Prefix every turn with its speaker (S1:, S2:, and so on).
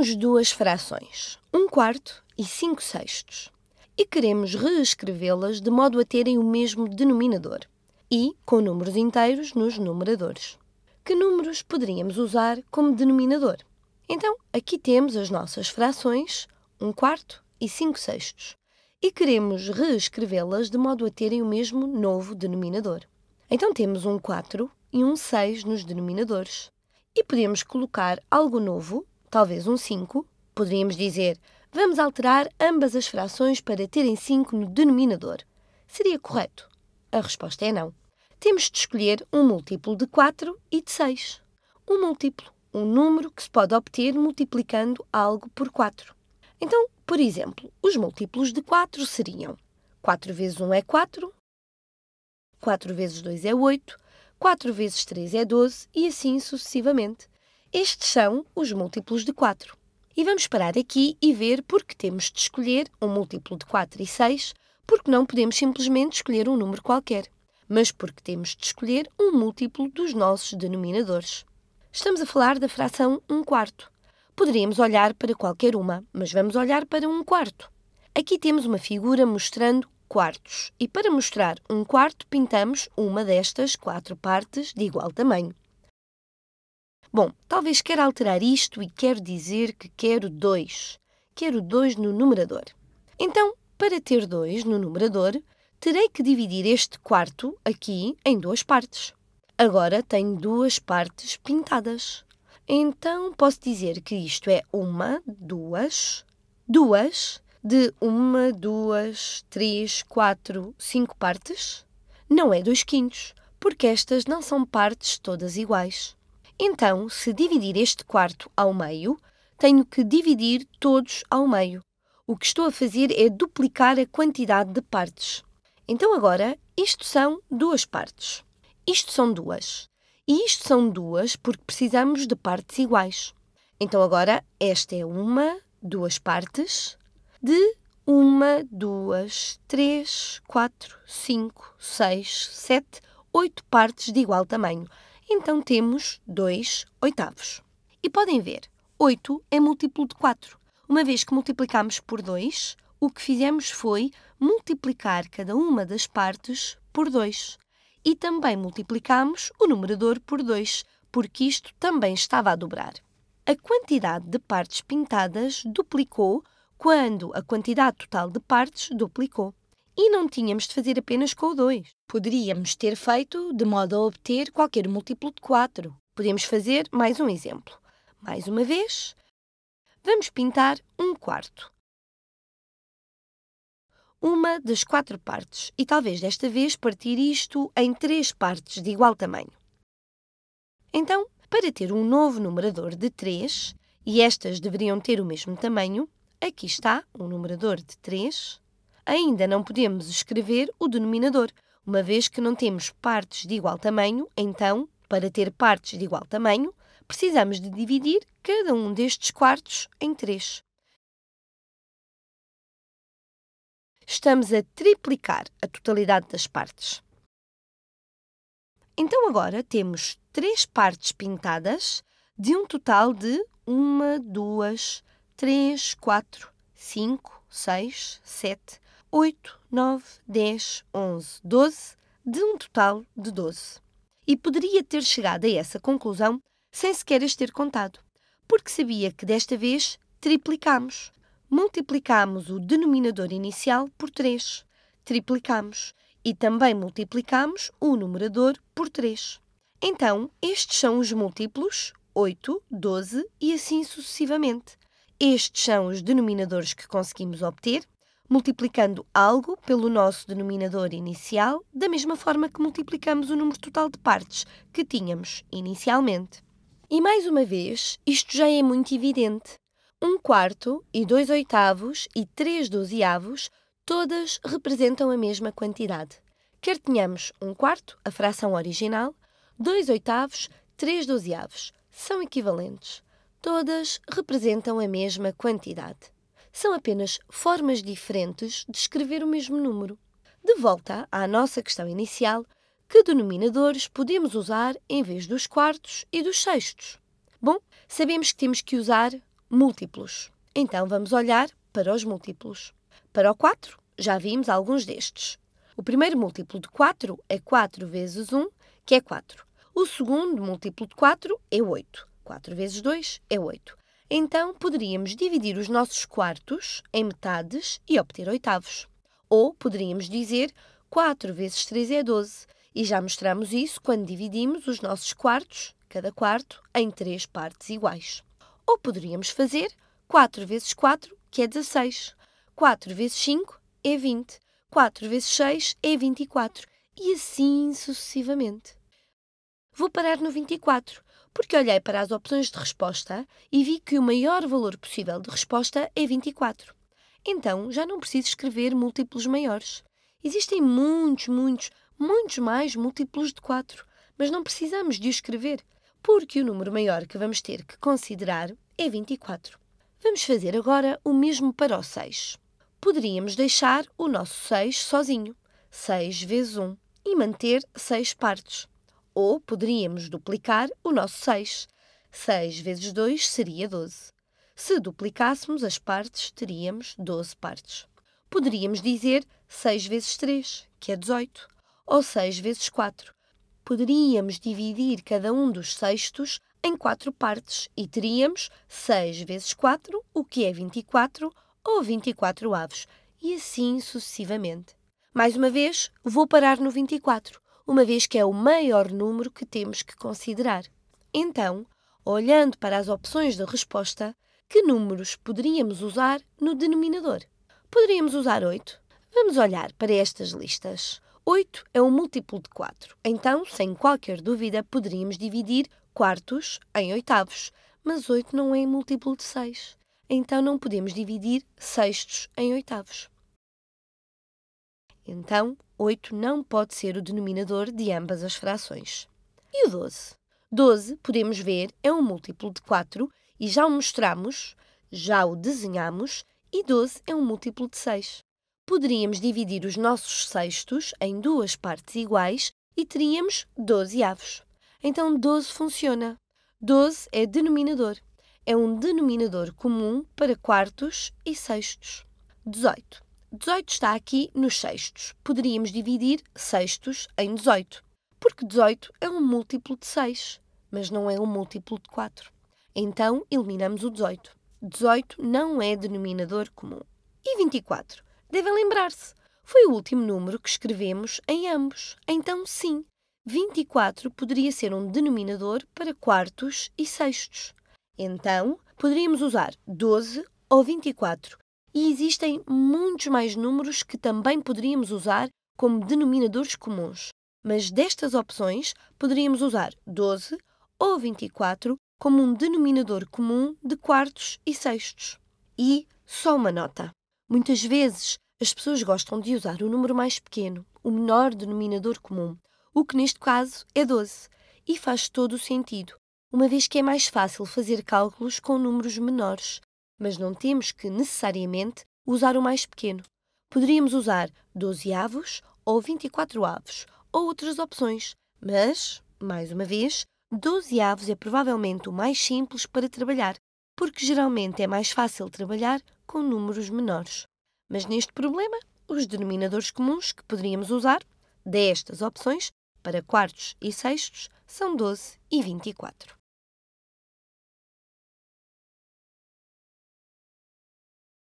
S1: Temos duas frações, um quarto e cinco sextos, e queremos reescrevê-las de modo a terem o mesmo denominador e com números inteiros nos numeradores. Que números poderíamos usar como denominador? Então, aqui temos as nossas frações, 1 quarto e 5 sextos, e queremos reescrevê-las de modo a terem o mesmo novo denominador. Então temos um 4 e um 6 nos denominadores, e podemos colocar algo novo talvez um 5, poderíamos dizer vamos alterar ambas as frações para terem 5 no denominador. Seria correto? A resposta é não. Temos de escolher um múltiplo de 4 e de 6. Um múltiplo, um número que se pode obter multiplicando algo por 4. Então, por exemplo, os múltiplos de 4 seriam 4 vezes 1 é 4, 4 vezes 2 é 8, 4 vezes 3 é 12 e assim sucessivamente. Estes são os múltiplos de 4. E vamos parar aqui e ver porque temos de escolher um múltiplo de 4 e 6, porque não podemos simplesmente escolher um número qualquer, mas porque temos de escolher um múltiplo dos nossos denominadores. Estamos a falar da fração 1 quarto. Poderíamos olhar para qualquer uma, mas vamos olhar para 1 quarto. Aqui temos uma figura mostrando quartos, e para mostrar um quarto pintamos uma destas quatro partes de igual tamanho. Bom, talvez queira alterar isto e quero dizer que quero 2. Quero 2 no numerador. Então, para ter 2 no numerador, terei que dividir este quarto aqui em duas partes. Agora tenho duas partes pintadas. Então posso dizer que isto é uma, duas, duas, de uma, duas, três, quatro, cinco partes. Não é dois quintos, porque estas não são partes todas iguais. Então, se dividir este quarto ao meio, tenho que dividir todos ao meio. O que estou a fazer é duplicar a quantidade de partes. Então, agora, isto são duas partes. Isto são duas. E isto são duas porque precisamos de partes iguais. Então, agora, esta é uma, duas partes de uma, duas, três, quatro, cinco, seis, sete, oito partes de igual tamanho. Então temos 2 oitavos. E podem ver, 8 é múltiplo de 4. Uma vez que multiplicamos por 2, o que fizemos foi multiplicar cada uma das partes por 2. E também multiplicamos o numerador por 2, porque isto também estava a dobrar. A quantidade de partes pintadas duplicou quando a quantidade total de partes duplicou. E não tínhamos de fazer apenas com o 2. Poderíamos ter feito de modo a obter qualquer múltiplo de 4. Podemos fazer mais um exemplo. Mais uma vez, vamos pintar um quarto. Uma das quatro partes, e talvez desta vez partir isto em três partes de igual tamanho. Então, para ter um novo numerador de 3, e estas deveriam ter o mesmo tamanho, aqui está um numerador de 3 ainda não podemos escrever o denominador, uma vez que não temos partes de igual tamanho, então, para ter partes de igual tamanho, precisamos de dividir cada um destes quartos em três. Estamos a triplicar a totalidade das partes. Então agora temos três partes pintadas de um total de uma, duas, três, quatro, cinco, seis, sete, 8, 9, 10, 11, 12, de um total de 12. E poderia ter chegado a essa conclusão sem sequer as ter contado, porque sabia que desta vez triplicamos. Multiplicamos o denominador inicial por 3, triplicamos e também multiplicamos o numerador por 3. Então, estes são os múltiplos 8, 12 e assim sucessivamente. Estes são os denominadores que conseguimos obter multiplicando algo pelo nosso denominador inicial, da mesma forma que multiplicamos o número total de partes que tínhamos inicialmente. E mais uma vez, isto já é muito evidente. 1 um quarto e 2 oitavos e 3 dozeavos todas representam a mesma quantidade. Quer tenhamos 1 um quarto, a fração original, 2 oitavos, 3 dozeavos, são equivalentes. Todas representam a mesma quantidade são apenas formas diferentes de escrever o mesmo número. De volta à nossa questão inicial, que denominadores podemos usar em vez dos quartos e dos sextos? Bom, sabemos que temos que usar múltiplos. Então vamos olhar para os múltiplos. Para o 4, já vimos alguns destes. O primeiro múltiplo de 4 é 4 vezes 1, que é 4. O segundo múltiplo de 4 é 8. 4 vezes 2 é 8. Então poderíamos dividir os nossos quartos em metades e obter oitavos. Ou poderíamos dizer 4 vezes 3 é 12, e já mostramos isso quando dividimos os nossos quartos, cada quarto, em três partes iguais. Ou poderíamos fazer 4 vezes 4, que é 16. 4 vezes 5 é 20. 4 vezes 6 é 24. E assim sucessivamente vou parar no 24, porque olhei para as opções de resposta e vi que o maior valor possível de resposta é 24. Então já não preciso escrever múltiplos maiores. Existem muitos, muitos, muitos mais múltiplos de 4, mas não precisamos de o escrever, porque o número maior que vamos ter que considerar é 24. Vamos fazer agora o mesmo para o 6. Poderíamos deixar o nosso 6 sozinho, 6 vezes 1, e manter 6 partes. Ou poderíamos duplicar o nosso 6. 6 vezes 2 seria 12. Se duplicássemos as partes, teríamos 12 partes. Poderíamos dizer 6 vezes 3, que é 18, ou 6 vezes 4. Poderíamos dividir cada um dos sextos em 4 partes e teríamos 6 vezes 4, o que é 24, ou 24 avos, e assim sucessivamente. Mais uma vez, vou parar no 24, uma vez que é o maior número que temos que considerar. Então, olhando para as opções da resposta, que números poderíamos usar no denominador? Poderíamos usar 8? Vamos olhar para estas listas. 8 é um múltiplo de 4, então, sem qualquer dúvida, poderíamos dividir quartos em oitavos, mas 8 não é múltiplo de 6, então não podemos dividir sextos em oitavos. Então, 8 não pode ser o denominador de ambas as frações. E o 12? 12, podemos ver, é um múltiplo de 4 e já o mostramos, já o desenhamos, e 12 é um múltiplo de 6. Poderíamos dividir os nossos sextos em duas partes iguais e teríamos 12 avos. Então 12 funciona. 12 é denominador. É um denominador comum para quartos e sextos. 18. 18 está aqui nos sextos. Poderíamos dividir sextos em 18, porque 18 é um múltiplo de 6, mas não é um múltiplo de 4. Então, eliminamos o 18. 18 não é denominador comum. E 24? Devem lembrar-se. Foi o último número que escrevemos em ambos. Então, sim, 24 poderia ser um denominador para quartos e sextos. Então, poderíamos usar 12 ou 24 e existem muitos mais números que também poderíamos usar como denominadores comuns, mas destas opções poderíamos usar 12 ou 24 como um denominador comum de quartos e sextos. E só uma nota: muitas vezes as pessoas gostam de usar o número mais pequeno, o menor denominador comum, o que neste caso é 12, e faz todo o sentido, uma vez que é mais fácil fazer cálculos com números menores, mas não temos que necessariamente usar o mais pequeno. Poderíamos usar 12 avos ou 24 avos, ou outras opções, mas, mais uma vez, 12 avos é provavelmente o mais simples para trabalhar, porque geralmente é mais fácil trabalhar com números menores. Mas neste problema, os denominadores comuns que poderíamos usar destas opções para quartos e sextos são 12 e 24.